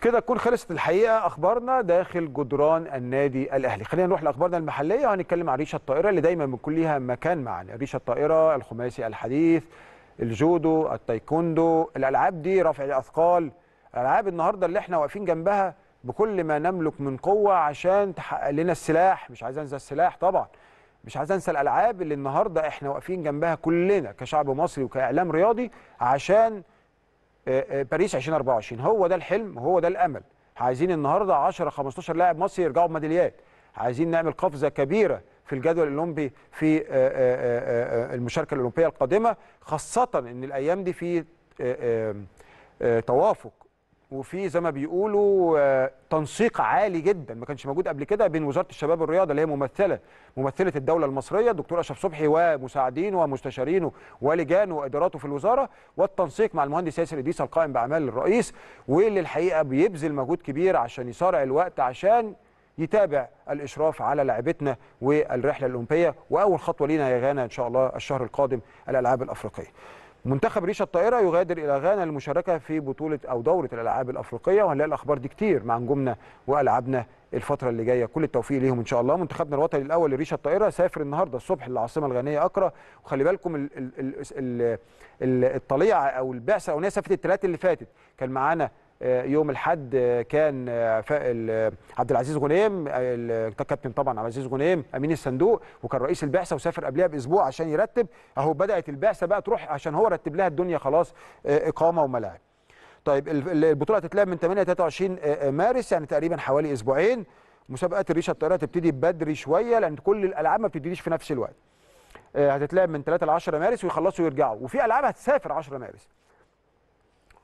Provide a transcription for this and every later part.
كده تكون خلصت الحقيقه اخبارنا داخل جدران النادي الاهلي خلينا نروح لاخبارنا المحليه وهنتكلم عن ريشه الطائره اللي دايما بنكون ليها مكان معنا ريشه الطائره الخماسي الحديث الجودو التايكوندو الالعاب دي رفع الاثقال الالعاب النهارده اللي احنا واقفين جنبها بكل ما نملك من قوه عشان تحقق لنا السلاح مش عايز انسى السلاح طبعا مش عايز انسى الالعاب اللي النهارده احنا واقفين جنبها كلنا كشعب مصري وكاعلام رياضي عشان آه، آه، باريس 2024 هو ده الحلم هو ده الامل عايزين النهارده 10 15 لاعب مصري يرجعوا بميداليات عايزين نعمل قفزه كبيره في الجدول الاولمبي في آه، المشاركه الاولمبيه القادمه خاصه ان الايام دي في توافق وفي زي ما بيقولوا آه، تنسيق عالي جدا ما كانش موجود قبل كده بين وزاره الشباب والرياضه اللي هي ممثله ممثله الدوله المصريه الدكتور اشرف صبحي ومساعدينه ومستشارينه ولجانه واداراته في الوزاره والتنسيق مع المهندس ياسر اديس القائم باعمال الرئيس واللي الحقيقه بيبذل مجهود كبير عشان يسارع الوقت عشان يتابع الاشراف على لعبتنا والرحله الاولمبيه واول خطوه لينا يا غانا ان شاء الله الشهر القادم الالعاب الافريقيه منتخب ريشه الطائره يغادر الى غانا للمشاركه في بطوله او دوره الالعاب الافريقيه وهنلاقي الاخبار دي كتير مع نجومنا والعابنا الفتره اللي جايه كل التوفيق ليهم ان شاء الله منتخبنا الوطني الاول لريشه الطائره سافر النهارده الصبح للعاصمه الغانيه اكرا وخلي بالكم الطليعه او البعثه الاولانيه سافرت الثلاث اللي فاتت كان معانا آه، يوم الاحد آه، كان آه، عبد العزيز غنيم الكابتن طبعا عبد العزيز غنيم امين الصندوق وكان رئيس البعثه وسافر قبلها باسبوع عشان يرتب اهو بدات البعثه بقى تروح عشان هو رتب لها الدنيا خلاص اقامه وملاعب. طيب البطوله هتتلعب من 8 ل 23 مارس يعني تقريبا حوالي اسبوعين مسابقات الريشه الطائره تبتدي بدري شويه لان كل الالعاب ما بتبتديش في نفس الوقت. هتتلعب من 3 ل 10 مارس ويخلصوا ويرجعوا وفي العاب هتسافر 10 مارس.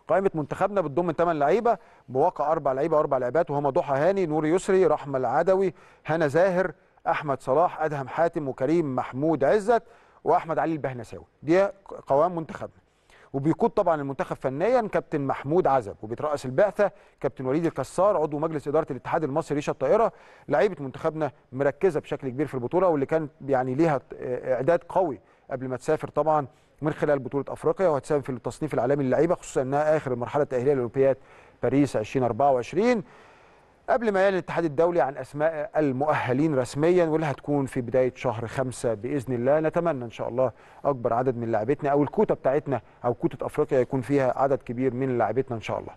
قائمه منتخبنا بتضم 8 لعيبه بواقع اربع لعيبه واربع لعبات وهما ضحى هاني نور يسري رحمه العدوي هنا زاهر احمد صلاح ادهم حاتم وكريم محمود عزت واحمد علي البهنساوي دي قوام منتخبنا وبيقود طبعا المنتخب فنيا كابتن محمود عزب وبيترأس البعثه كابتن وليد الكسار عضو مجلس اداره الاتحاد المصري ريشه الطائره لعيبه منتخبنا مركزه بشكل كبير في البطوله واللي كان يعني ليها اعداد قوي قبل ما تسافر طبعا من خلال بطوله افريقيا وهتساهم في التصنيف العالمي للعيبه خصوصا انها اخر المرحله التاهيليه لاولمبياد باريس 2024 قبل ما يعلن الاتحاد الدولي عن اسماء المؤهلين رسميا واللي هتكون في بدايه شهر خمسة باذن الله نتمنى ان شاء الله اكبر عدد من لاعبتنا او الكوته بتاعتنا او كوته افريقيا يكون فيها عدد كبير من لاعبتنا ان شاء الله